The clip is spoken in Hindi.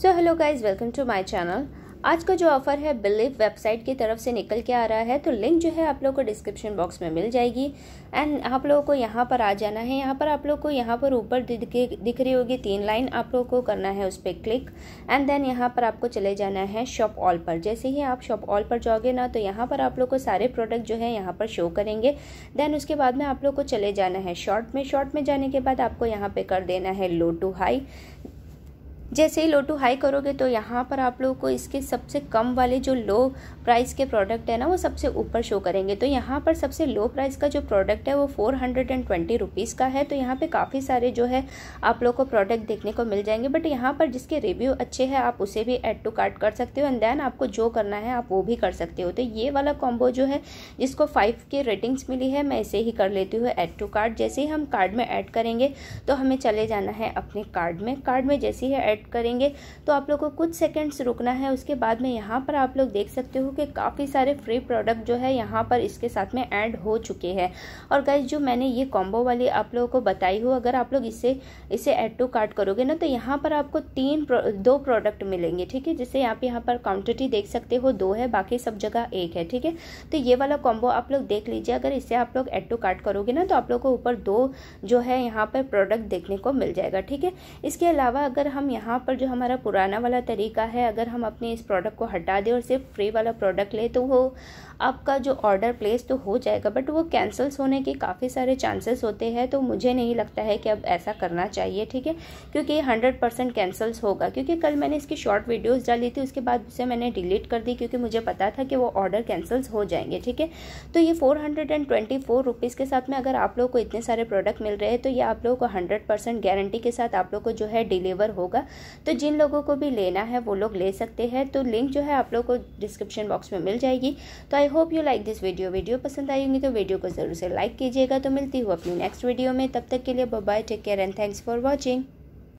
so hello guys welcome to my channel आज का जो ऑफर है बिलीव वेबसाइट की तरफ से निकल के आ रहा है तो लिंक जो है आप लोग को डिस्क्रिप्शन बॉक्स में मिल जाएगी एंड आप लोगों को यहाँ पर आ जाना है यहाँ पर आप लोग को यहाँ पर ऊपर दिख रही होगी तीन लाइन आप लोगों को करना है उस पर क्लिक एंड देन यहाँ पर आपको चले जाना है शॉप ऑल पर जैसे ही आप शॉप ऑल पर जाओगे ना तो यहाँ पर आप लोग को सारे प्रोडक्ट जो है यहाँ पर शो करेंगे देन उसके बाद में आप लोग को चले जाना है शॉर्ट में शॉर्ट में जाने के बाद आपको यहाँ पर कर देना है लो टू हाई जैसे ही लो टू हाई करोगे तो यहाँ पर आप लोगों को इसके सबसे कम वाले जो लो प्राइस के प्रोडक्ट है ना वो सबसे ऊपर शो करेंगे तो यहाँ पर सबसे लो प्राइस का जो प्रोडक्ट है वो four hundred and twenty rupees का है तो यहाँ पर काफ़ी सारे जो है आप लोग को प्रोडक्ट देखने को मिल जाएंगे बट यहाँ पर जिसके रिव्यू अच्छे हैं आप उसे भी एड टू कार्ट कर सकते हो एंड देन आपको जो करना है आप वो भी कर सकते हो तो ये वाला कॉम्बो जो है जिसको फाइव के रेटिंग्स मिली है मैं इसे ही कर लेती हूँ एड टू कार्ड जैसे ही हम कार्ड में ऐड करेंगे तो हमें चले जाना है अपने कार्ड में कार्ड में जैसे ही एड सेलेक्ट करेंगे तो आप लोग को कुछ सेकेंड्स रुकना है उसके बाद में यहाँ पर आप लोग देख सकते हो कि काफ़ी सारे फ्री प्रोडक्ट जो है यहाँ पर इसके साथ में ऐड हो चुके हैं और गाइज जो मैंने ये कॉम्बो वाली आप लोगों को बताई हो अगर आप लोग इसे इसे ऐड टू कार्ट करोगे ना तो यहाँ पर आपको तीन दो प्रोडक्ट मिलेंगे ठीक है जिसे आप यहाँ पर क्वान्टिटी देख सकते हो दो है बाकी सब जगह एक है ठीक है तो ये वाला कॉम्बो आप लोग देख लीजिए अगर इसे आप लोग एड टू कार्ट करोगे ना तो आप लोग को ऊपर दो जो है यहाँ पर प्रोडक्ट देखने को मिल जाएगा ठीक है इसके अलावा अगर हम यहाँ यहाँ पर जो हमारा पुराना वाला तरीका है अगर हम अपने इस प्रोडक्ट को हटा दें और सिर्फ फ्री वाला प्रोडक्ट लें तो वो आपका जो ऑर्डर प्लेस तो हो जाएगा बट वो कैंसल्स होने के काफ़ी सारे चांसेस होते हैं तो मुझे नहीं लगता है कि अब ऐसा करना चाहिए ठीक है क्योंकि हंड्रेड परसेंट कैंसल्स होगा क्योंकि कल मैंने इसकी शॉर्ट वीडियोज़ डाली थी उसके बाद उसे मैंने डिलीट कर दी क्योंकि मुझे पता था कि वो ऑर्डर कैंसल्स हो जाएंगे ठीक है तो ये four hundred and twenty four rupees के साथ में अगर आप लोग को इतने सारे प्रोडक्ट मिल रहे हैं तो ये आप लोगों को हंड्रेड परसेंट गारंटी के साथ आप लोग को जो है डिलीवर होगा तो जिन लोगों को भी लेना है वो लोग ले सकते हैं तो लिंक जो है आप लोग को डिस्क्रिप्शन बॉक्स में मिल जाएगी तो I hope you like this video video पसंद आई होंगी तो वीडियो को ज़रूर से लाइक कीजिएगा तो मिलती हूँ अपनी नेक्स्ट वीडियो में तब तक के लिए bye take care and thanks for watching